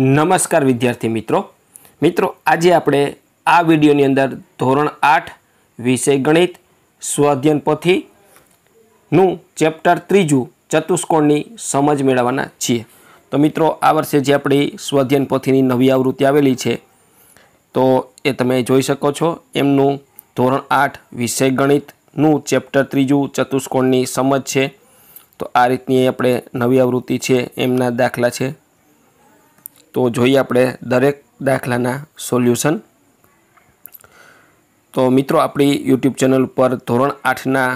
નમસ્કાર વિદ્યાર્થી મિત્રો મિત્રો આજે આપણે આ વિડીયોની અંદર ધોરણ આઠ વિષય ગણિત સ્વાધ્યનપોથીનું ચેપ્ટર ત્રીજું ચતુષ્કોણની સમજ મેળવવાના છીએ તો મિત્રો આ વર્ષે જે આપણી સ્વાધ્યન નવી આવૃત્તિ આવેલી છે તો એ તમે જોઈ શકો છો એમનું ધોરણ આઠ વિષય ગણિતનું ચેપ્ટર ત્રીજું ચતુષ્કોણની સમજ છે તો આ રીતની આપણે નવી આવૃત્તિ છે એમના દાખલા છે તો જોઈએ આપણે દરેક દાખલાના સોલ્યુશન તો મિત્રો આપણી યુટ્યુબ ચેનલ પર ધોરણ આઠના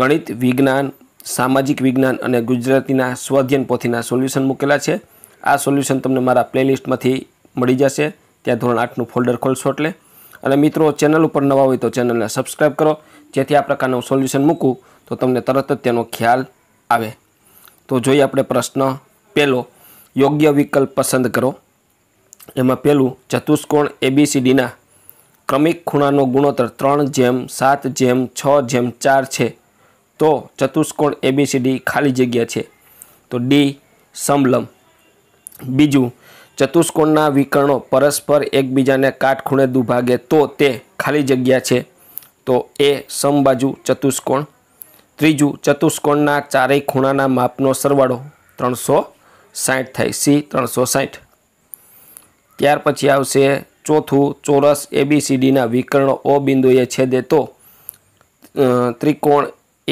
ગણિત વિજ્ઞાન સામાજિક વિજ્ઞાન અને ગુજરાતીના સ્વાધ્યન પોથીના સોલ્યુશન મૂકેલા છે આ સોલ્યુશન તમને મારા પ્લેલિસ્ટમાંથી મળી જશે ત્યાં ધોરણ આઠનું ફોલ્ડર ખોલશો એટલે અને મિત્રો ચેનલ ઉપર નવા હોય તો ચેનલને સબસ્ક્રાઈબ કરો જેથી આ પ્રકારનું સોલ્યુશન મૂકું તો તમને તરત જ તેનો ખ્યાલ આવે તો જોઈએ આપણે પ્રશ્ન પહેલો યોગ્ય વિકલ્પ પસંદ કરો એમાં પહેલું ચતુષ્કોણ એબીસીડીના ક્રમિક ખૂણાનો ગુણોત્તર ત્રણ જેમ સાત જેમ છ જેમ ચાર છે તો ચતુષ્કોણ એબીસીડી ખાલી જગ્યા છે તો ડી સમલમ બીજું ચતુષ્કોણના વિકર્ણો પરસ્પર એકબીજાને કાટખૂણે દુભાગે તો તે ખાલી જગ્યા છે તો એ સમબાજુ ચતુષ્કોણ ત્રીજું ચતુષ્કોણના ચારેય ખૂણાના માપનો સરવાળો ત્રણસો સાઠ થાય સી ત્રણસો સાઠ ત્યાર પછી આવશે ચોથું ચોરસ એબીસીડીના વિકર્ણો ઓ બિંદુએ છેદે તો ત્રિકોણ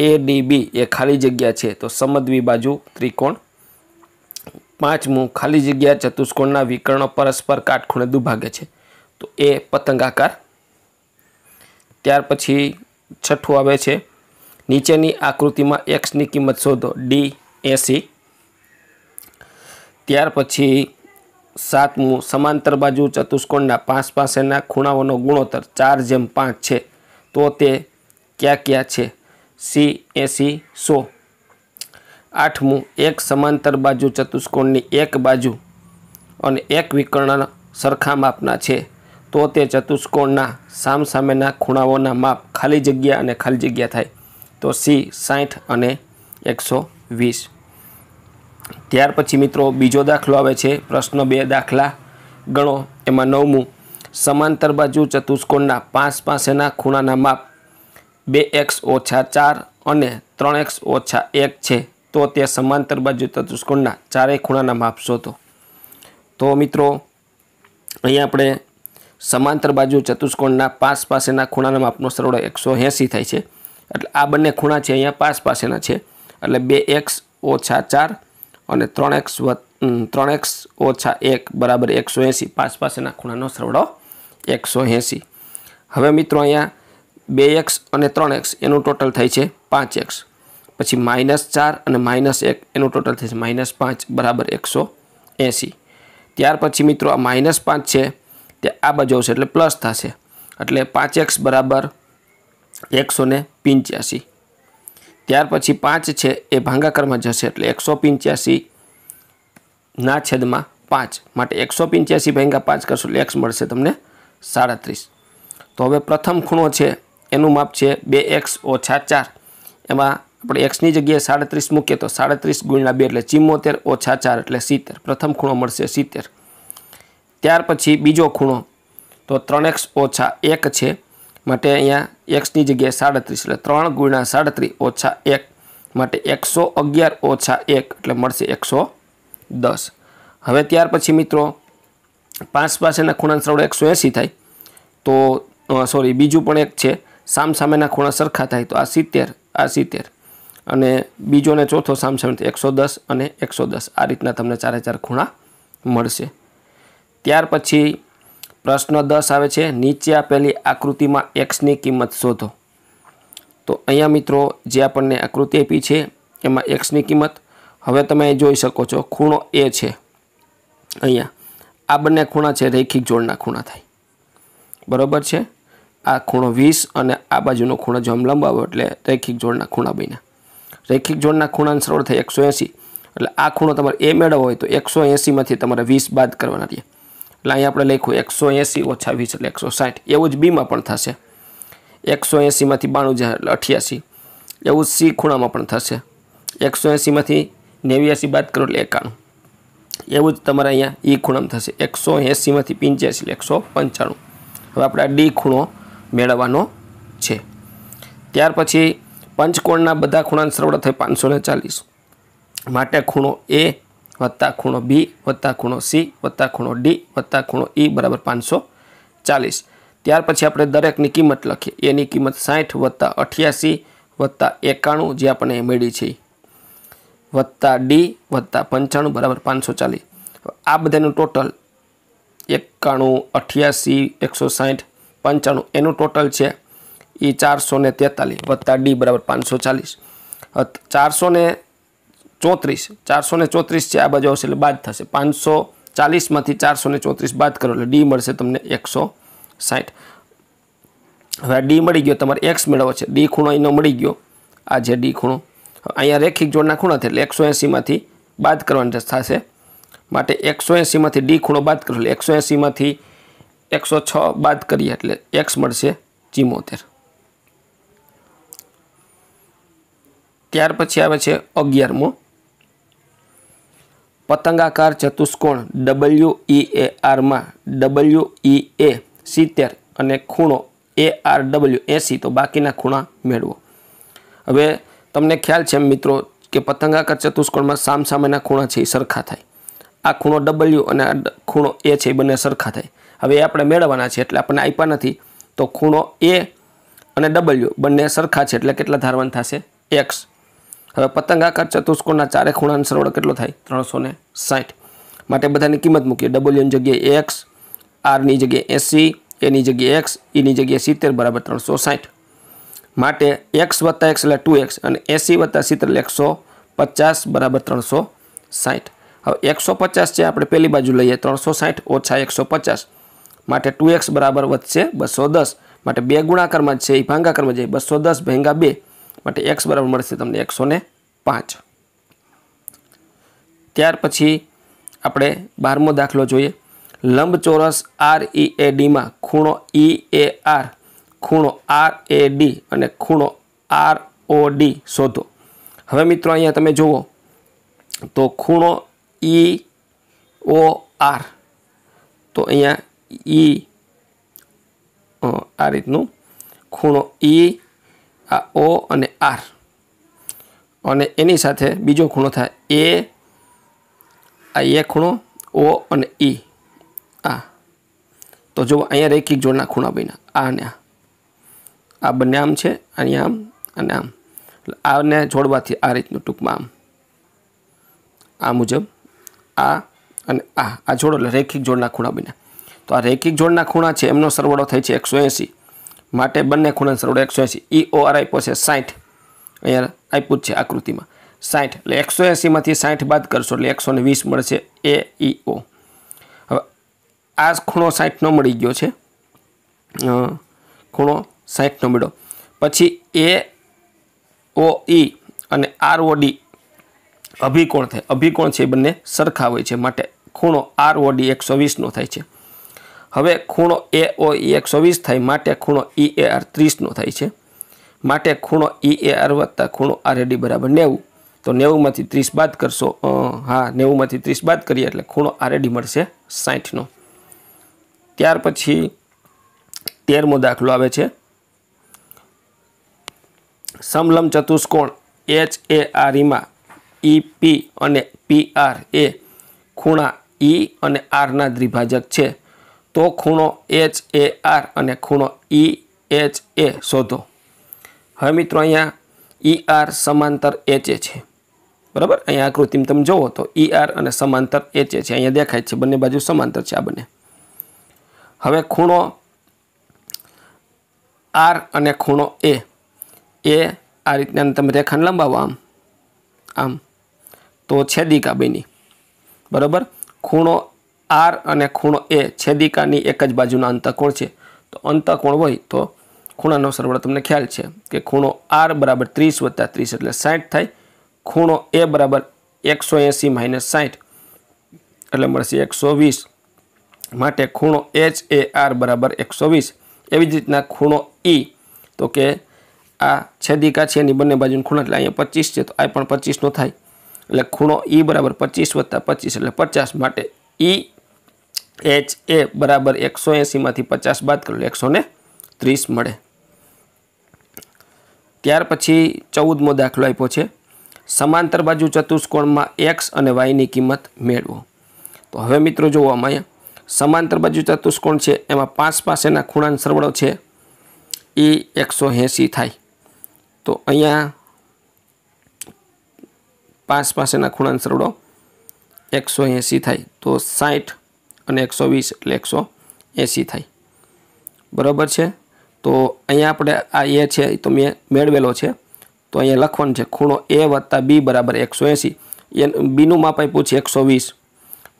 એ ડી બી એ ખાલી જગ્યા છે તો સમદ્વી બાજુ ત્રિકોણ પાંચમું ખાલી જગ્યા ચતુષ્કોણના વિકર્ણો પરસ્પર કાટખૂણે દુભાગે છે તો એ પતંગાકાર ત્યાર પછી છઠ્ઠું આવે છે નીચેની આકૃતિમાં એક્સની કિંમત શોધો ડી એસી ત્યાર પછી સાતમું સમાંતર બાજુ ચતુષ્કોણના પાંચ પાસેના ખૂણાઓનો ગુણોત્તર ચાર જેમ પાંચ છે તો તે ક્યાં ક્યાં છે સી એસી સો આઠમું એક સમાંતર બાજુ ચતુષ્કોણની એક બાજુ અને એક વિકર્ણ સરખા માપના છે તો તે ચતુષ્કોણના સામસામેના ખૂણાઓના માપ ખાલી જગ્યા અને ખાલી જગ્યા થાય તો સી સાઠ અને એકસો વીસ ત્યાર પછી મિત્રો બીજો દાખલો આવે છે પ્રશ્ન બે દાખલા ગણો એમાં નવમું સમાંતર બાજુ ચતુષ્કોણના પાંચ પાસેના ખૂણાના માપ બે એક્સ ઓછા ચાર અને ત્રણ એક્સ ઓછા એક છે તો તે સમાંતર બાજુ ચતુષ્કોણના ચારેય ખૂણાના માપ શોધો તો મિત્રો અહીંયા આપણે સમાંતર બાજુ ચતુષ્કોણના પાંચ પાસેના ખૂણાના માપનો સરવાળો એકસો એંસી થાય છે એટલે આ બંને ખૂણા છે અહીંયા પાંચ પાસેના છે એટલે બે એક્સ ઓછા ચાર અને ત્રણ એક્સ ત્રણ એક્સ ઓછા એક બરાબર એકસો એંસી પાસ પાસેના ખૂણાનો સરવાળો એકસો એંસી હવે મિત્રો અહીંયા બે એક્સ અને ત્રણ એક્સ એનું ટોટલ થાય છે પાંચ એક્સ પછી માઇનસ ચાર અને માઇનસ એક એનું ટોટલ થાય છે માઇનસ પાંચ બરાબર એકસો એંસી ત્યાર પછી મિત્રો આ માઇનસ પાંચ છે તે આ બાજુ આવશે એટલે પ્લસ થશે એટલે પાંચ એક્સ બરાબર એકસો ને પંચ્યાસી ત્યાર પછી પાંચ છે એ ભાંગાકારમાં જશે એટલે એકસો ના છેદમાં પાંચ માટે એકસો પંચ્યાસી ભાંગા પાંચ કરશો એટલે એક્સ મળશે તમને સાડત્રીસ તો હવે પ્રથમ ખૂણો છે એનું માપ છે બે એક્સ ઓછા ચાર એમાં આપણે એક્સની જગ્યાએ સાડત્રીસ મૂકીએ તો સાડત્રીસ ગુણના બે એટલે ચિમ્મોતેર ઓછા ચાર એટલે સિત્તેર પ્રથમ ખૂણો મળશે સિત્તેર ત્યાર પછી બીજો ખૂણો તો ત્રણ એક્સ ઓછા એક છે માટે અહીંયા એક્સની જગ્યાએ સાડત્રીસ એટલે ત્રણ ગુણ્યા સાડત્રીસ ઓછા એક માટે એકસો અગિયાર ઓછા એક એટલે મળશે એકસો દસ હવે ત્યાર પછી મિત્રો પાંચ પાસેના ખૂણા સરવાળો એકસો એંસી થાય તો સોરી બીજું પણ એક છે સામ સામેના ખૂણા સરખા થાય તો આ સિત્તેર આ સિત્તેર અને બીજો અને ચોથો સામે એકસો દસ અને એકસો દસ આ રીતના તમને ચારે ચાર ખૂણા મળશે ત્યાર પછી પ્રશ્ન દસ આવે છે નીચે આપેલી આકૃતિમાં એક્સની કિંમત શોધો તો અહીંયા મિત્રો જે આપણને આકૃતિ આપી છે એમાં એક્સની કિંમત હવે તમે જોઈ શકો છો ખૂણો એ છે અહીંયા આ બંને ખૂણા છે રૈખિક જોડના ખૂણા થાય બરાબર છે આ ખૂણો વીસ અને આ બાજુનો ખૂણો જો આમ લંબાવો એટલે રૈખિક જોડના ખૂણા બન્યા રૈખિક જોડના ખૂણાને સરળ થાય એકસો એંસી એટલે આ ખૂણો તમારે એ મેળવવો હોય તો એકસો એંસીમાંથી તમારે વીસ બાદ કરવાના રહ્યા એટલે અહીં આપણે લખ્યું એકસો એંસી ઓછા વીસ એટલે એકસો સાઠ એવું જ બીમાં પણ થશે એકસો એંસીમાંથી બાણું જાય એટલે અઠ્યાસી એવું સી ખૂણામાં પણ થશે એકસો એંસીમાંથી નેવ્યાસી બાદ કરો એટલે એકાણું એવું જ તમારે અહીંયા ઈ ખૂણામાં થશે એકસો એંસીમાંથી પંચ્યાસી એટલે એકસો પંચાણું હવે આપણે આ ડી ખૂણો મેળવવાનો છે ત્યાર પછી પંચકોણના બધા ખૂણાના સરવાળા થાય પાંચસો ચાલીસ માટે ખૂણો એ વત્તા ખૂણો બી વત્તા ખૂણો સી વત્તા ખૂણો ડી વત્તા ખૂણો ઈ બરાબર પાંચસો ચાલીસ ત્યાર પછી આપણે દરેકની કિંમત લખીએ એની કિંમત સાઠ વત્તા અઠ્યાસી વત્તા એકાણું જે આપણને મેળવી છે વત્તા ડી વત્તા પંચાણું બરાબર પાંચસો ચાલીસ આ બધાનું ટોટલ એકાણું અઠ્યાસી એકસો સાઠ પંચાણું એનું ટોટલ છે એ ચારસો ને તેતાલીસ વત્તા ડી બરાબર પાંચસો ચાલીસ ચારસો ને ચોત્રીસ ચારસો ને ચોત્રીસ છે આ બાજુ આવશે એટલે બાદ થશે પાંચસો ચાલીસમાંથી ચારસો ને ચોત્રીસ બાદ કરો એટલે ડી મળશે તમને એકસો સાઠ હવે ડી મળી ગયો તમારે એક્સ મેળવો છે ડી ખૂણો એનો મળી ગયો આ જે ડી ખૂણો અહીંયા રેખિક જોડના ખૂણા છે એટલે એકસો એંસીમાંથી બાદ કરવાનું થશે માટે એકસો એંસીમાંથી ડી ખૂણો બાદ કરો એટલે એકસો એંસીમાંથી એકસો છ બાદ કરીએ એટલે એક્સ મળશે ચિમોતેર ત્યાર પછી આવે છે અગિયારમો પતંગાકાર ચતુષ્કોણ ડબલ્યુ ઈ એ આરમાં ડબલ્યુ ઇ એ સિત્તેર અને ખૂણો એ આર ડબલ્યુ એસી તો બાકીના ખૂણા મેળવો હવે તમને ખ્યાલ છે મિત્રો કે પતંગાકાર ચતુષ્કોણમાં સામસામેના ખૂણા છે એ સરખા થાય આ ખૂણો ડબલ્યુ અને આ ખૂણો એ છે એ બંને સરખા થાય હવે એ આપણે મેળવવાના છે એટલે આપણને આપ્યા નથી તો ખૂણો એ અને ડબલ્યુ બંને સરખા છે એટલે કેટલા ધારવાન થશે એક્સ હવે પતંગ પતંગાકાર ચતુષ્કોણના ચારે ખૂણાનો સરવાળો કેટલો થાય ત્રણસો ને સાઠ માટે બધાની કિંમત મૂકીએ ડબલ્યુની જગ્યાએ એક્સ આરની જગ્યાએ એંસી એની જગ્યાએ એક્સ એની e જગ્યાએ સિત્તેર બરાબર ત્રણસો સાઠ માટે એક્સ વત્તા એક્સ એટલે ટુ એક્સ અને એસી વત્તા સિત્તેર એટલે એકસો પચાસ બરાબર ત્રણસો સાઠ હવે એકસો પચાસ છે આપણે પહેલી બાજુ લઈએ ત્રણસો સાઠ ઓછા એકસો પચાસ માટે ટુ એક્સ બરાબર વધશે બસો દસ માટે બે ગુણાકારમાં છે એ ભાંગાકારમાં જાય બસો દસ ભેંગા બે માટે એક્સ બરાબર મળશે તમને એકસો પાંચ ત્યાર પછી આપણે બારમો દાખલો જોઈએ લંબચોરસ આર ઈ e એ ડીમાં ખૂણો ઈ એ આર ખૂણો આર એ ડી અને ખૂણો આર ઓ ડી શોધો હવે મિત્રો અહીંયા તમે જુઓ તો ખૂણો ઈ ઓ આર તો અહીંયા ઈ e, આ રીતનું ખૂણો ઈ e, આ ઓ અને આર અને એની સાથે બીજો ખૂણો થાય એ આ એ ખૂણો ઓ અને ઈ આ તો જો અહીંયા રેખિક જોડના ખૂણા બન્યા આ અને આ આ બંને આમ છે અહીંયા આમ અને આમ આને જોડવાથી આ રીતનું ટૂંકમાં આમ આ મુજબ આ અને આ આ જોડો એટલે રેખિક જોડના ખૂણા બન્યા તો આ રેખિક જોડના ખૂણા છે એમનો સરવાળો થાય છે એકસો એંસી માટે બંને ખૂણાનો સરવાળો એકસો એંસી ઈ ઓ આર આપ્યો છે સાઠ અહીંયા આપ્યું છે આકૃતિમાં સાઠ એટલે એકસો એંસીમાંથી સાઠ બાદ કરશો એટલે એકસો ને વીસ મળશે એ ઈ e હવે આ ખૂણો સાઠનો મળી ગયો છે ખૂણો સાઠનો મળ્યો પછી એ ઓ ઈ અને આર ઓ ડી અભિકોણ થાય અભિકોણ છે એ બંને સરખા હોય છે માટે ખૂણો આર ઓ ડી એકસો વીસનો થાય છે હવે ખૂણો એ ઓ ઈ એકસો વીસ થાય માટે ખૂણો ઈ e એ આર ત્રીસનો થાય છે માટે ખૂણો ઈ e એ આર વત્તા ખૂણો આરએડી બરાબર નેવું તો નેવુંમાંથી ત્રીસ બાદ કરશો હા નેવુંમાંથી ત્રીસ બાદ કરીએ એટલે ખૂણો આરએડી મળશે સાઠનો ત્યાર પછી તેરમો દાખલો આવે છે સમલમ ચતુષ્કોણ એચ એ આર ઈમાં ઈ પી અને પી આર એ ખૂણા ઈ e અને આરના દ્વિભાજક છે તો ખૂણો એચ એ આર અને ખૂણો ઈ એચ એ શોધો હવે મિત્રો અહીંયા ઈ e આર સમાંતર એચએ છે બરાબર અહીંયા આકૃતિમાં તમે જુઓ તો ઈ e આર અને સમાંતર એચએ છે અહીંયા દેખાય છે બંને બાજુ સમાંતર છે આ બંને હવે ખૂણો આર અને ખૂણો એ એ આ રીતના તમે રેખાને લંબાવો આમ આમ તો છેદિકા બની બરાબર ખૂણો આર અને ખૂણો એ છેદિકાની એક જ બાજુના અંતકોણ છે તો અંતકોણ હોય તો ખૂણાનો સરવાળો તમને ખ્યાલ છે કે ખૂણો આર બરાબર ત્રીસ વત્તા ત્રીસ એટલે સાઠ થાય ખૂણો એ બરાબર એકસો એંસી માઇનસ સાઠ એટલે મળશે એકસો વીસ માટે ખૂણો એચ એ આર બરાબર એકસો વીસ એવી જ રીતના ખૂણો ઈ તો કે આ છેદિકા છે એની બંને બાજુનો ખૂણો એટલે અહીંયા પચીસ છે તો આ પણ પચીસનો થાય એટલે ખૂણો ઈ બરાબર પચીસ વત્તા પચીસ એટલે પચાસ માટે ઈ એચ એ બરાબર એકસો એંસીમાંથી પચાસ બાદ કરો એકસો ને ત્રીસ મળે ત્યાર પછી ચૌદમો દાખલો આપ્યો છે સમાંતર બાજુ ચતુષ્કોણમાં એક્સ અને વાયની કિંમત મેળવો તો હવે મિત્રો જુઓ આમાં સમાંતર બાજુ ચતુષ્કોણ છે એમાં પાંચ પાસેના ખૂણાનો સરવાળો છે એ એકસો એંસી થાય તો અહીંયા પાંચ પાસેના ખૂણાનો સરવાળો એકસો એંસી થાય તો સાઠ અને એકસો વીસ એટલે એકસો એંસી થાય બરાબર છે તો અહીંયા આપણે આ એ છે તો મેં મેળવેલો છે તો અહીંયા લખવાનું છે ખૂણો એ વત્તા બી બરાબર એકસો એંસી એ બીનું માપ આપ્યું છે એકસો વીસ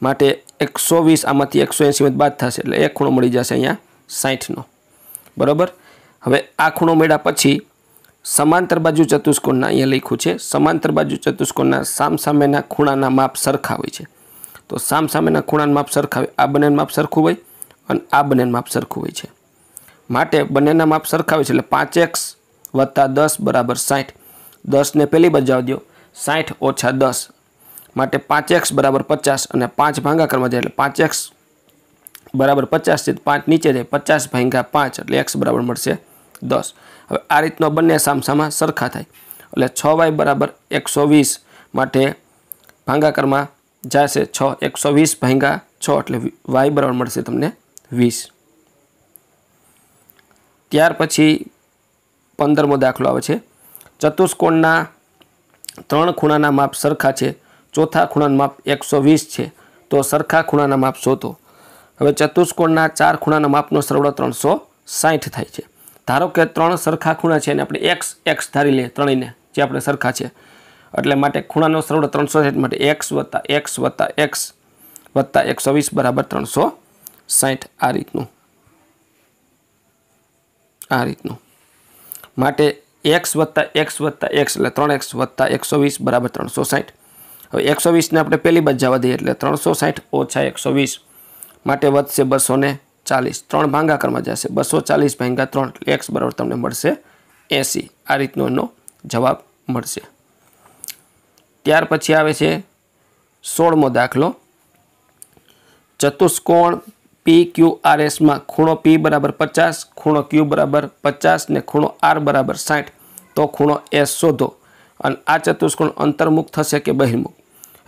માટે એકસો વીસ આમાંથી એકસો એંસીમાં બાદ થશે એટલે એ ખૂણો મળી જશે અહીંયા સાઠનો બરાબર હવે આ ખૂણો મળ્યા પછી સમાંતર બાજુ ચતુષ્કોણના અહીંયા લખ્યું છે સમાંતર બાજુ ચતુષ્કોણના સામસામેના ખૂણાના માપ સરખા હોય છે તો સામસામેના ખૂણાના માપ સરખા હોય આ બંનેનું માપ સરખું હોય અને આ બંનેનું માપ સરખું હોય છે માટે બંનેના માપ સરખાવે છે એટલે પાંચ એક્સ વત્તા દસ બરાબર સાઠ દસને પહેલી બજાવી દો સાઠ ઓછા દસ માટે પાંચ એક્સ બરાબર પચાસ અને પાંચ ભાંગાકારમાં જાય એટલે પાંચ એક્સ બરાબર પચાસ છે પાંચ નીચે જાય પચાસ ભાંગા પાંચ એટલે એક્સ બરાબર મળશે દસ હવે આ રીતનો બંને સામસામાં સરખા થાય એટલે છ વાય બરાબર એકસો વીસ માટે ભાંગાકારમાં જશે છ એકસો વીસ ભાંગા છ એટલે વાય બરાબર મળશે તમને વીસ ત્યાર પછી પંદરમો દાખલો આવે છે ચતુષ્કોણના ત્રણ ખૂણાના માપ સરખા છે ચોથા ખૂણાનું માપ એકસો વીસ છે તો સરખા ખૂણાના માપ શોધો હવે ચતુષ્કોણના ચાર ખૂણાના માપનો સરવાળો ત્રણસો સાઠ થાય છે ધારો કે ત્રણ સરખા ખૂણા છે અને આપણે એક્સ એક્સ ધારી લઈએ ત્રણેયને જે આપણે સરખા છે એટલે માટે ખૂણાનો સરવાળો ત્રણસો સાઠ માટે એક્સ વત્તા એક્સ વત્તા એક્સ વત્તા એકસો વીસ બરાબર ત્રણસો સાઠ આ રીતનું આ રીતનું માટે એક્સ વત્તા એક્સ વત્તા એક્સ એટલે ત્રણ એક્સ વત્તા એકસો વીસ બરાબર ત્રણસો સાઠ હવે એકસો વીસને આપણે પહેલી બાજુ જવા દઈએ એટલે ત્રણસો સાઠ ઓછા એકસો વીસ માટે વધશે બસો ચાલીસ ત્રણ ભાંગાકારમાં જશે બસો ચાલીસ ભાંગા ત્રણ એક્સ બરાબર તમને મળશે એંસી આ રીતનો એનો જવાબ મળશે ત્યાર પછી આવે છે સોળમો દાખલો ચતુષ્કોણ પી ક્યુ આર એસમાં ખૂણો પી બરાબર પચાસ ખૂણો ક્યુ બરાબર પચાસ ને ખૂણો આર બરાબર સાઠ તો ખૂણો એસ શોધો અને આ ચતુષ્કોણ અંતર્મુખ થશે કે બહિર્મુખ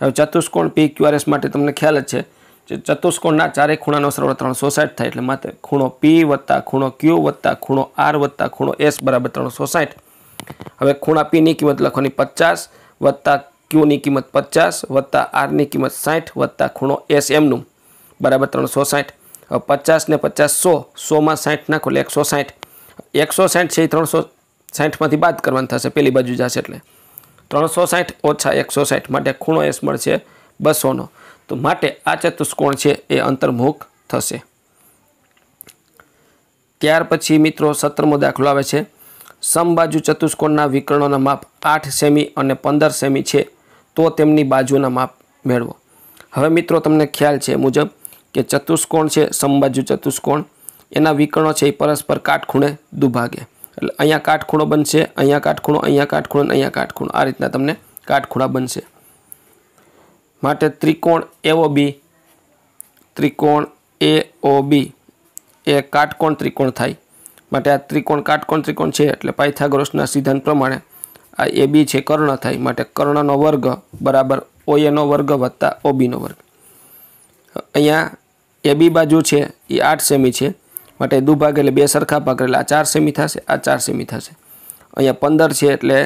હવે ચતુષ્કોણ પી ક્યુ આર એસ માટે તમને ખ્યાલ જ છે જે ચતુષ્કોણના ચારેય ખૂણાનો સરવાળો ત્રણસો સાઠ થાય એટલે માત્ર ખૂણો પી વત્તા ખૂણો ક્યુ વત્તા ખૂણો આર વત્તા ખૂણો એસ બરાબર ત્રણસો સાઠ હવે ખૂણા પીની કિંમત લખવાની પચાસ વત્તા ક્યુની કિંમત પચાસ વત્તા આરની કિંમત સાઠ વત્તા ખૂણો એસ એમનું બરાબર ત્રણસો સાઠ પચાસ ને પચાસ સો સોમાં સાઠ નાખો એટલે એકસો સાઠ એકસો સાઠ છે એ ત્રણસો સાઠમાંથી બાદ કરવાનું થશે પેલી બાજુ જશે એટલે ત્રણસો સાઠ ઓછા એકસો સાઠ માટે ખૂણો એસ મળશે બસોનો તો માટે આ ચતુષ્કોણ છે એ અંતર્મુખ થશે ત્યાર પછી મિત્રો સત્તરમો દાખલો આવે છે સમબાજુ ચતુષ્કોણના વિકર્ણોના માપ આઠ સેમી અને પંદર સેમી છે તો તેમની બાજુના માપ મેળવો હવે મિત્રો તમને ખ્યાલ છે મુજબ કે ચતુષ્કોણ છે સમબાજુ ચતુષ્કોણ એના વિકર્ણો છે એ પરસ્પર કાટખૂણે દુભાગે એટલે અહીંયા કાટખૂણો બનશે અહીંયા કાટખૂણો અહીંયા કાટખૂણો અહીંયા કાટખૂણો આ રીતના તમને કાટખૂણા બનશે માટે ત્રિકોણ એઓ બી ત્રિકોણ એ ઓ બી એ કાટકોણ ત્રિકોણ થાય માટે આ ત્રિકોણ કાટકોણ ત્રિકોણ છે એટલે પાયથાગોરસના સિદ્ધાંત પ્રમાણે આ એ બી છે કર્ણ થાય માટે કર્ણનો વર્ગ બરાબર ઓએનો વર્ગ વત્તા ઓબીનો વર્ગ અહીંયા એ બી બાજુ છે એ આઠ સેમી છે માટે દુભાગ એટલે બે સરખા ભાગ એટલે આ ચાર સેમી થશે આ ચાર સેમી થશે અહીંયા પંદર છે એટલે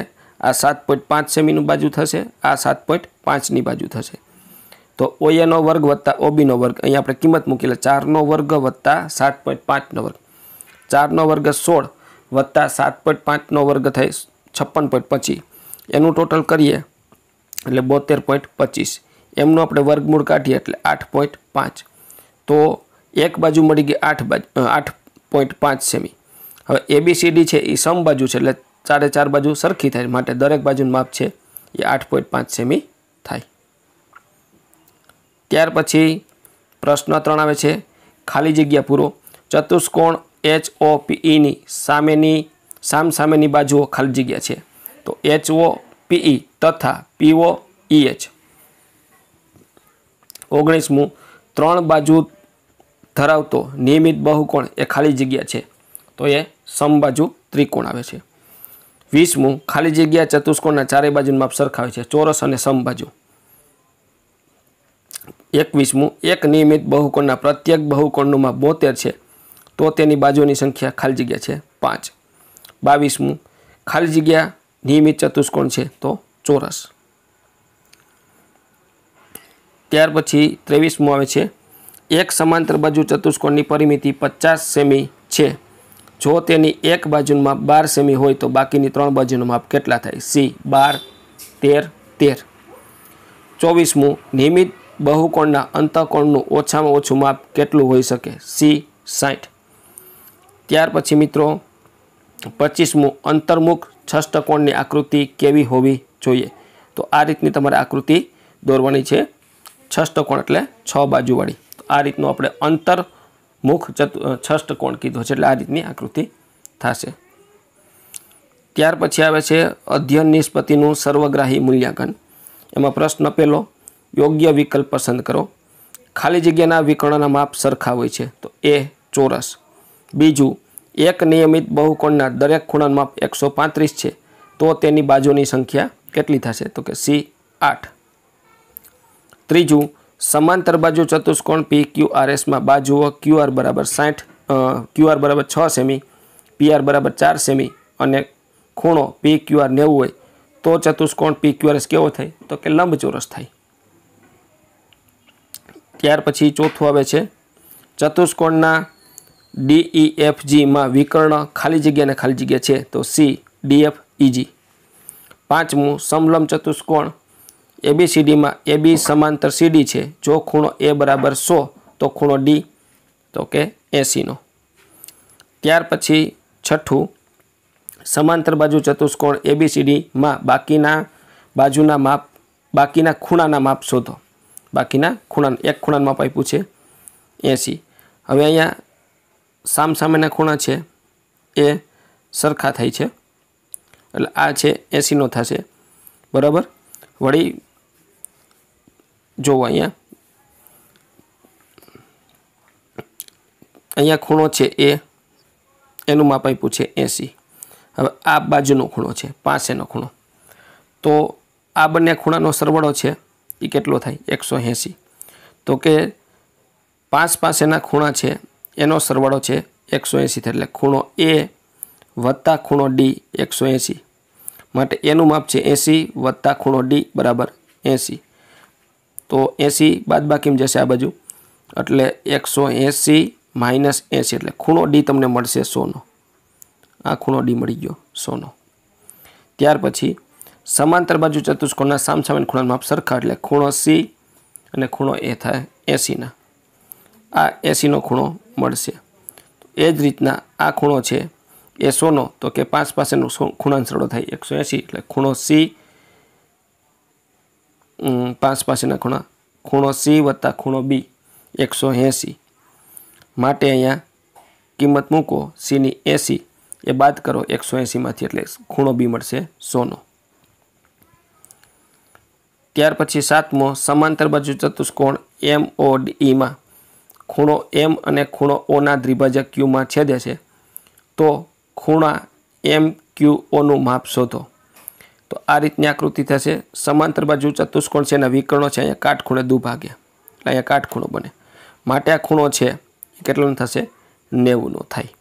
આ સાત પોઈન્ટ પાંચ સેમીનું બાજુ થશે આ સાત પોઈન્ટ પાંચની બાજુ થશે તો ઓએનો વર્ગ વત્તા ઓબીનો વર્ગ અહીંયા આપણે કિંમત મૂકીએ ચારનો વર્ગ વત્તા સાત પોઈન્ટ પાંચનો વર્ગ ચારનો વર્ગ સોળ વત્તા સાત પોઈન્ટ પાંચનો વર્ગ થાય છપ્પન પોઈન્ટ પચીસ એનું ટોટલ કરીએ એટલે બોતેર પોઈન્ટ પચીસ એમનું આપણે વર્ગમૂળ કાઢીએ એટલે આઠ પોઈન્ટ પાંચ તો એક બાજુ મળી ગઈ આઠ બાજુ આઠ પોઈન્ટ પાંચ સેમી હવે એબીસીડી છે એ સમ બાજુ છે એટલે ચારે ચાર બાજુ સરખી થાય માટે દરેક બાજુનું માપ છે એ આઠ પોઈન્ટ પાંચ સેમી થાય ત્યાર પછી પ્રશ્ન ત્રણ આવે છે ખાલી જગ્યા પૂરો ચતુષ્કોણ એચ ઓ પીઈની સામેની સામ સામેની બાજુઓ ખાલી જગ્યા છે તો એચ ઓ પીઈ તથા પીઓ એચ e ઓગણીસમું ત્રણ બાજુ ધરાવતો નિયમિત બહુકોણ એ ખાલી જગ્યા છે તો એ સમબાજુ ત્રિકોણ આવે છે વીસમું ખાલી જગ્યા ચતુષ્કોણના ચારે બાજુનું માપ સરખાવે છે ચોરસ અને સમબાજુ એકવીસમું એક નિયમિત બહુકોણના પ્રત્યેક બહુકોણનું માપ બોતેર છે તો તેની બાજુની સંખ્યા ખાલી જગ્યા છે પાંચ બાવીસમું ખાલી જગ્યા નિયમિત ચતુષ્કોણ છે તો ચોરસ ત્યાર પછી ત્રેવીસમું આવે છે એક સમાંતર બાજુ ચતુષ્કોણની પરિમિતિ પચાસ સેમી છે જો તેની એક બાજુનું માપ બાર સેમી હોય તો બાકીની ત્રણ બાજુનું માપ કેટલા થાય સી બાર તેર તેર ચોવીસમું નિયમિત બહુકોણના અંતઃકોણનું ઓછામાં ઓછું માપ કેટલું હોઈ શકે સી સાઠ ત્યાર પછી મિત્રો પચીસમું અંતર્મુખ છષ્ટકોણની આકૃતિ કેવી હોવી જોઈએ તો આ રીતની તમારે આકૃતિ દોરવાની છે છષ્ટકોણ એટલે છ બાજુવાળી આ રીતનું આપણે અંતર મુખ ચતુ છષ્ટકોણ કીધું છે એટલે આ રીતની આકૃતિ થશે ત્યાર પછી આવે છે અધ્યયન નિષ્પતિનું સર્વગ્રાહી મૂલ્યાંકન એમાં પ્રશ્ન પહેલો યોગ્ય વિકલ્પ પસંદ કરો ખાલી જગ્યાના વિકર્ણના માપ સરખા હોય છે તો એ ચોરસ બીજું એક નિયમિત બહુકોણના દરેક ખૂણાનું માપ એકસો પાંત્રીસ છે તો તેની બાજુની સંખ્યા કેટલી થશે તો કે સી આઠ ત્રીજું સમાંતર બાજુ ચતુષ્કોણ પી ક્યુ આર એસમાં બાજુઓ ક્યુ આર બરાબર સાઠ ક્યુ આર બરાબર છ સેમી પી આર બરાબર ચાર સેમી અને ખૂણો પી ક્યુ આર નેવું હોય તો ચતુષ્કોણ પી ક્યુ આર એસ કેવો થાય તો કે લંબચોરસ થાય ત્યાર પછી ચોથું આવે છે ચતુષ્કોણના ડીઈ એફ e, જીમાં વિકર્ણ ખાલી જગ્યાને ખાલી જગ્યા છે તો સી ડીએફ ઇજી પાંચમું સમલંબ ચતુષ્કોણ એબીસીડીમાં એ બી સમાંતર સીડી છે જો ખૂણો એ બરાબર સો તો ખૂણો ડી તો કે એંસીનો ત્યાર પછી છઠ્ઠું સમાંતર બાજુ ચતુષ્કોણ એબીસીડીમાં બાકીના બાજુના માપ બાકીના ખૂણાના માપ શોધો બાકીના ખૂણા એક ખૂણાનું માપ આપ્યું છે એંસી હવે અહીંયા સામસામેના ખૂણા છે એ સરખા થાય છે એટલે આ છે એંસીનો થશે બરાબર વળી જોવો અહીંયા અહીંયા ખૂણો છે એ એનું માપ આપ્યું છે એંસી હવે આ બાજુનો ખૂણો છે પાસેનો ખૂણો તો આ બંને ખૂણાનો સરવાળો છે એ કેટલો થાય એકસો એંસી તો કે પાંચ પાસેના ખૂણા છે એનો સરવાળો છે એકસો એંસી એટલે ખૂણો એ વત્તા ખૂણો ડી એકસો એંસી માટે એનું માપ છે એંસી વત્તા ખૂણો ડી બરાબર એંસી તો એંસી બાદ બાદબાકીમ જશે આ બાજુ એટલે એકસો એંસી માઇનસ એંસી એટલે ખૂણો ડી તમને મળશે સોનો આ ખૂણો ડી મળી ગયો સોનો ત્યાર પછી સમાંતર બાજુ ચતુષ્કોણના સામસામેન ખૂણાના માપ સરખા એટલે ખૂણો સી અને ખૂણો એ થાય એંસીના આ એંસીનો ખૂણો મળશે એ જ રીતના આ ખૂણો છે એ સોનો તો કે પાંચ પાસેનો ખૂણાંસરળો થાય એકસો એંસી એટલે ખૂણો સી પાંચ પાસેના ખૂણા ખૂણો સી વત્તા ખૂણો બી એકસો એંસી માટે અહીંયા કિંમત મૂકો સીની એંસી એ બાદ કરો એકસો એંસીમાંથી એટલે ખૂણો બી મળશે સોનો ત્યાર પછી સાતમો સમાંતર બાજુ ચતુષ્કોણ એમ ઓ ડીમાં ખૂણો એમ અને ખૂણો ઓના દ્વિભાજક ક્યુમાં છેદે છે તો ખૂણા એમ ક્યુ ઓનું માપ શોધો તો આ રીતની આકૃતિ થશે સમાંતર બાજુ ચતુષ્કોણ છે એના વિકર્ણો છે અહીંયા કાટખૂણે દુભાગ્યા એટલે અહીંયા કાટખૂણો બને માટે આ ખૂણો છે એ કેટલોનો થશે નેવુંનો થાય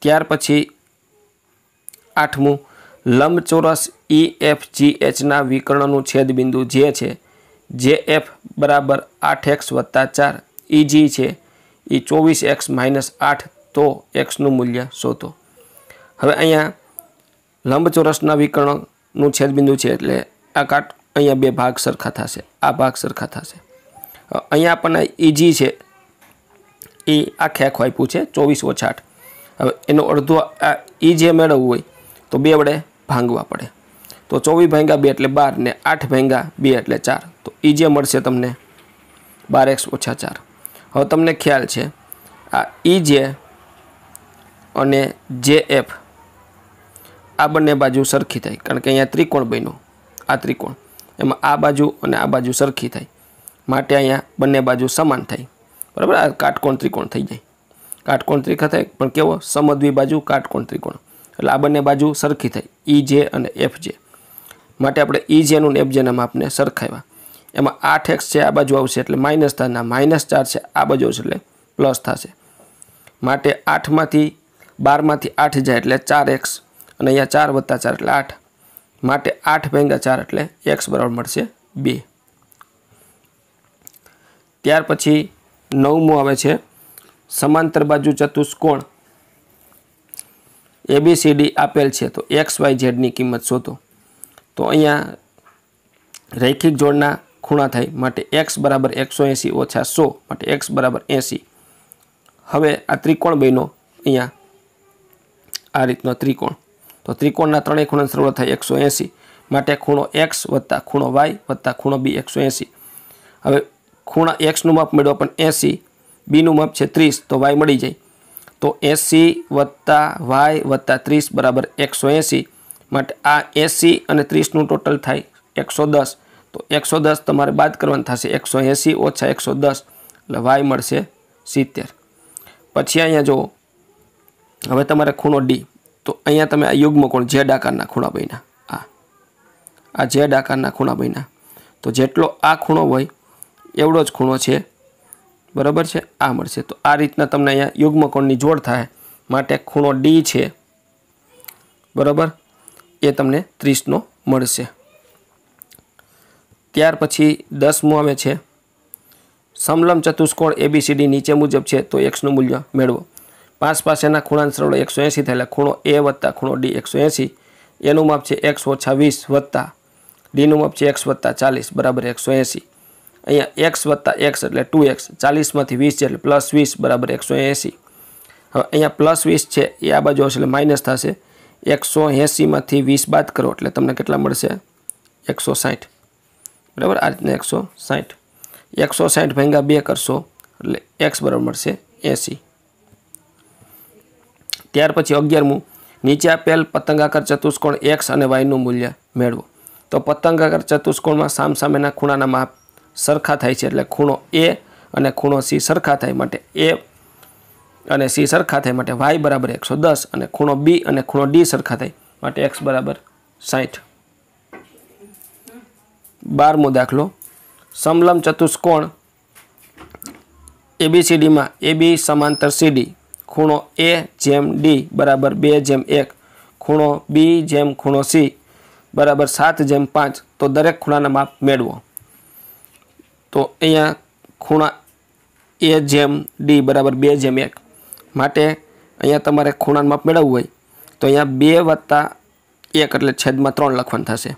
ત્યાર પછી આઠમું લંબચોરસ ઇ એફ જી એચના વિકર્ણનું છેદબિંદુ જે છે જે એફ બરાબર આઠ એક્સ વત્તા ચાર ઈ e જી છે એ e ચોવીસ એક્સ માઇનસ આઠ તો એક્સનું મૂલ્ય શોધો હવે અહીંયા લંબચોરસના વિકર્ણનું છેદબિંદુ છે એટલે આ કાટ અહીંયા બે ભાગ સરખા થશે આ ભાગ સરખા થશે અહીંયા આપણને ઈજી છે એ આ ખેખ આપ્યું છે ચોવીસ ઓછા આઠ હવે એનો અડધો આ ઈ જે મેળવવું હોય તો બે વડે ભાંગવા પડે તો ચોવીસ ભાંગા બે એટલે બાર ને આઠ ભાંગા બે એટલે ચાર તો ઈ જે મળશે તમને બાર એક્સ ઓછા ચાર હવે તમને ખ્યાલ છે આ ઈ જે અને જે એફ આ બંને બાજુ સરખી થાય કારણ કે અહીંયા ત્રિકોણ બન્યો આ ત્રિકોણ એમાં આ બાજુ અને આ બાજુ સરખી થાય માટે અહીંયા બંને બાજુ સમાન થાય બરાબર આ કાટકોણ ત્રિકોણ થઈ જાય કાટકોણ ત્રિકા થાય પણ કેવો સમદ્વી બાજુ કાટકોણ ત્રિકોણ એટલે આ બંને બાજુ સરખી થાય ઈ જે અને એફ જે માટે આપણે ઈ જેનું ને એફ જેના માપને સરખાવ્યા એમાં આઠ એક્સ છે આ બાજુ આવશે એટલે માઇનસ થના માઇનસ ચાર છે આ બાજુ આવશે એટલે પ્લસ થશે માટે આઠમાંથી બારમાંથી આઠ જાય એટલે ચાર એક્સ અને અહીંયા ચાર વત્તા ચાર એટલે આઠ માટે આઠ ભેંગા ચાર એટલે એક્સ બરાબર મળશે બે ત્યાર પછી નવમું આવે છે સમાંતર બાજુ ચતુષ્કોણ એબીસીડી આપેલ છે તો એક્સ વાય ઝેડની કિંમત શોધો તો અહીંયા રૈખિક જોડના ખૂણા થાય માટે એક્સ બરાબર એકસો એંસી ઓછા સો માટે એક્સ બરાબર એંસી હવે આ ત્રિકોણ બહેનો અહીંયા આ રીતનો ત્રિકોણ તો ત્રિકોણના ત્રણેય ખૂણાનો સરવાળો થાય એકસો એંસી માટે ખૂણો એક્સ વત્તા ખૂણો વાય વત્તા ખૂણો બી એકસો એંસી હવે ખૂણા એક્સનું માપ મેળવો પણ એંસી બીનું માપ છે ત્રીસ તો વાય મળી જાય તો એસી વત્તા વાય વત્તા ત્રીસ બરાબર એકસો એંસી માટે આ એસી અને ત્રીસનું ટોટલ થાય એકસો દસ તો એકસો દસ તમારે બાદ કરવાનું થશે એકસો એંસી ઓછા એકસો દસ એટલે વાય મળશે સિત્તેર પછી અહીંયા જુઓ હવે તમારે ખૂણો ડી તો અહીંયા તમે આ યુગ્મકોણ જેડ આકારના ખૂણા બન્યા આ આ જેડ આકારના ખૂણા બન્યા તો જેટલો આ ખૂણો હોય એવડો જ ખૂણો છે બરાબર છે આ મળશે તો આ રીતના તમને અહીંયા યુગ્મકોણની જોડ થાય માટે ખૂણો ડી છે બરાબર એ તમને ત્રીસનો મળશે ત્યાર પછી દસમું આવે છે સમલમ ચતુષ્કોણ એબીસીડી નીચે મુજબ છે તો એક્સનું મૂલ્ય મેળવો પાંચ પાસેના ખૂણાનો સરવાળો એકસો એંસી થયેલા ખૂણો એ વત્તા ખૂણો ડી એકસો એંસી એનું માપ છે એક્સ ઓછા વીસ વત્તા ડીનું માપ છે એક્સ વત્તા ચાલીસ બરાબર એકસો એંસી અહીંયા એક્સ વત્તા એક્સ એટલે ટુ એક્સ ચાલીસમાંથી વીસ છે એટલે પ્લસ વીસ બરાબર એકસો એંસી હવે અહીંયા પ્લસ વીસ છે એ આ બાજુ આવશે એટલે માઇનસ થશે એકસો એંસીમાંથી વીસ બાદ કરો એટલે તમને કેટલા મળશે એકસો સાઠ બરાબર આ રીતના એકસો સાઠ એકસો સાઠ ભાંગા બે કરશો એટલે એક્સ બરાબર મળશે એંસી ત્યાર પછી અગિયારમું નીચે આપેલ પતંગાકાર ચતુષ્કોણ એક્સ અને વાયનું મૂલ્ય મેળવો તો પતંગાકાર ચતુષ્કોણમાં સામસામેના ખૂણાના માપ સરખા થાય છે એટલે ખૂણો એ અને ખૂણો સી સરખા થાય માટે એ અને સી સરખા થાય માટે વાય બરાબર એકસો દસ અને ખૂણો બી અને ખૂણો ડી સરખા થાય માટે એક્સ બરાબર સાઠ બારમો દાખલો સમલમ ચતુષ્કોણ એબીસીડીમાં એબી સમાંતર સીડી ખૂણો એ જેમ ડી બરાબર બે જેમ એક ખૂણો બી જેમ ખૂણો સી બરાબર સાત જેમ પાંચ તો દરેક ખૂણાના માપ મેળવો તો અહીંયા ખૂણા એ જેમ ડી બરાબર બે જેમ એક માટે અહીંયા તમારે ખૂણાનું માપ મેળવવું હોય તો અહીંયા બે વત્તા એક એટલે છેદમાં ત્રણ લખવાનું થશે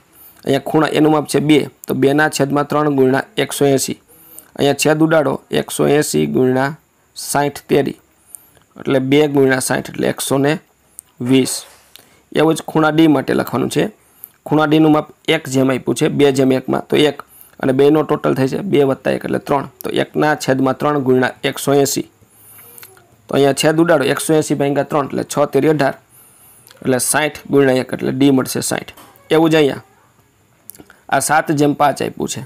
અહીંયા ખૂણા એનું માપ છે બે તો બેના છેદમાં ત્રણ ગુણ્યા એકસો એંસી અહીંયા છેદ ઉડાડો એકસો એંસી ગુણ્યા સાઠ તેરી એટલે બે ગુણ્યા સાઠ એટલે એકસો ને વીસ એવું જ ખૂણા ડી માટે લખવાનું છે ખૂણા ડીનું માપ એક જેમ આપ્યું છે બે જેમ એકમાં તો એક અને બેનો ટોટલ થાય છે બે વત્તા એક એટલે ત્રણ તો એકના છેદમાં ત્રણ ગુણ્યા એકસો એંસી તો અહીંયા છેદ ઉડાડો એકસો એંસી ભાંગા ત્રણ એટલે છ તેરી અઢાર એટલે સાઠ ગુણ્યા એક એટલે ડી મળશે સાઠ એવું જ અહીંયા આ સાત જેમ પાંચ આપ્યું છે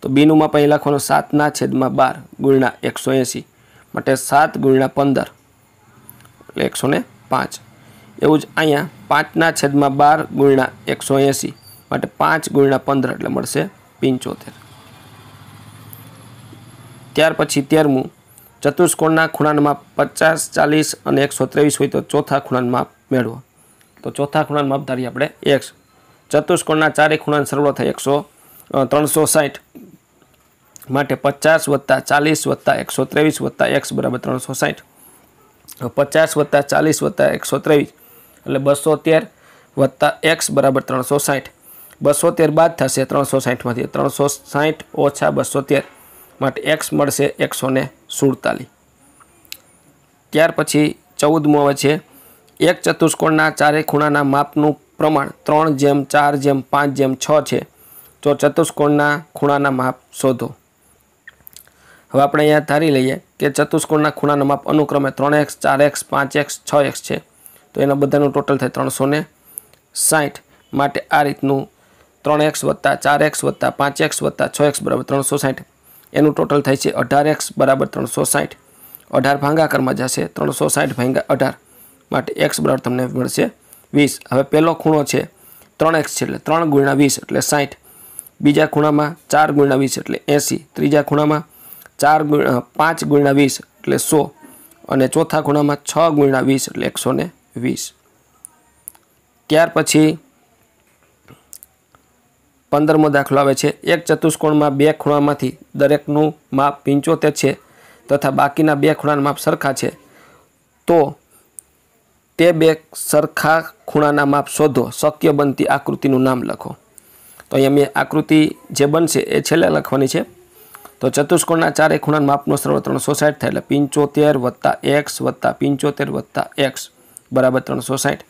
તો બીનું માપ અહીં લખવાનું સાતના છેદમાં બાર ગુણ્યા એકસો એંસી માટે સાત ગુણ્યા પંદર એટલે એકસો ને પાંચ એવું જ અહીંયા પાંચના છેદમાં બાર ગુણ્યા એકસો એંસી માટે પાંચ ગુણ્યા પંદર એટલે મળશે પંચોતેર ત્યાર પછી તેરમું ચતુષ્કોણના ખૂણાનમાં પચાસ ચાલીસ અને એકસો ત્રેવીસ હોય તો ચોથા ખૂણાનું મેળવો તો ચોથા ખૂણાનું માપ ધારીએ આપણે એક્સ ચતુષ્કોણના ચારે ખૂણાનો સરવાળો થાય એકસો ત્રણસો સાઠ માટે પચાસ વત્તા ચાલીસ વત્તા એકસો ત્રેવીસ વત્તા એક્સ બરાબર ત્રણસો સાઠ પચાસ વત્તા ચાલીસ વત્તા એકસો ત્રેવીસ એટલે બસો તેર વત્તા એક્સ બરાબર ત્રણસો સાઠ બસો તેર બાદ થશે ત્રણસો સાઠમાંથી ત્રણસો સાઠ ઓછા બસો તેર માટે એક્સ મળશે એકસો ને સુડતાલીસ ત્યાર પછી ચૌદમો આવે છે એક ચતુષ્કોણના ચારે ખૂણાના માપનું પ્રમાણ ત્રણ જેમ ચાર જેમ પાંચ જેમ છ છે તો ચતુષ્કોણના ખૂણાના માપ શોધો હવે આપણે અહીંયા ધારી લઈએ કે ચતુષ્કોણના ખૂણાના માપ અનુક્રમે ત્રણ એક્સ ચાર એક્સ પાંચ એક્સ છ એક્સ છે તો એના બધાનું ટોટલ થાય ત્રણસો ને સાઠ માટે આ રીતનું ત્રણ એક્સ વત્તા ચાર એક્સ વત્તા પાંચ એક્સ વત્તા છ એક્સ બરાબર ત્રણસો સાઠ એનું ટોટલ થાય છે અઢાર એક્સ બરાબર ત્રણસો સાઠ અઢાર ભાંગાકરમાં જશે ત્રણસો સાઠ ભાંગા અઢાર માટે એક્સ બરાબર તમને મળશે વીસ હવે પહેલો ખૂણો છે ત્રણ એક્સ છે એટલે ત્રણ ગુણ્યા વીસ એટલે સાઠ બીજા ખૂણામાં ચાર ગુણ્યા વીસ એટલે એંસી ત્રીજા ખૂણામાં ચાર ગુણ પાંચ ગુણ્યા વીસ એટલે સો અને ચોથા ખૂણામાં છ ગુણ્યા વીસ એટલે એકસો ને વીસ ત્યાર પછી પંદરમો દાખલો આવે છે એક ચતુષ્કોણમાં બે ખૂણામાંથી દરેકનું માપ પંચોતેર છે તથા બાકીના બે ખૂણાના માપ સરખા છે તો તે બે સરખા ખૂણાના માપ શોધો શક્ય બનતી આકૃતિનું નામ લખો તો અહીંયા મેં આકૃતિ જે બનશે એ છેલ્લે લખવાની છે તો ચતુષ્કોણના ચારે ખૂણાના માપનો સરવાળો ત્રણસો સાઠ થાય એટલે પંચોતેર વત્તા એક્સ વત્તા પિંચોતેર વત્તા એક્સ બરાબર ત્રણસો સાઠ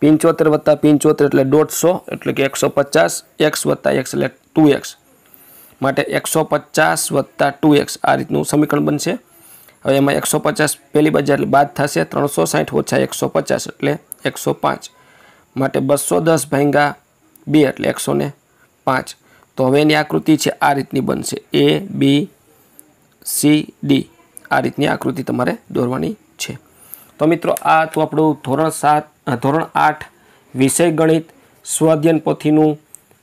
પિંચોતેર વત્તા પંચોતેર એટલે દોઢસો એટલે કે એકસો પચાસ એક્સ વત્તા એક્સ એટલે ટુ એક્સ માટે એકસો પચાસ વત્તા ટુ એક્સ આ રીતનું સમીકરણ બનશે હવે એમાં એકસો પચાસ પહેલી બજાર એટલે બાદ થશે ત્રણસો સાઠ ઓછા એકસો પચાસ એટલે એકસો પાંચ માટે બસો દસ ભાંગા બે એટલે એકસો ને પાંચ તો હવે એની આકૃતિ છે આ રીતની બનશે એ બી સી ડી આ રીતની આકૃતિ તમારે દોરવાની છે તો મિત્રો આ તો આપણું ધોરણ સાત ધોરણ આઠ વિષય ગણિત સ્વાધ્યન પોથીનું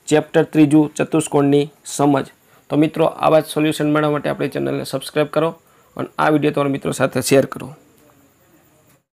ચેપ્ટર ત્રીજું ચતુષ્કોણની સમજ તો મિત્રો આવા જ સોલ્યુશન મેળવવા માટે આપણી ચેનલને સબસ્ક્રાઈબ કરો અને આ વિડીયો તમારા મિત્રો સાથે શેર કરો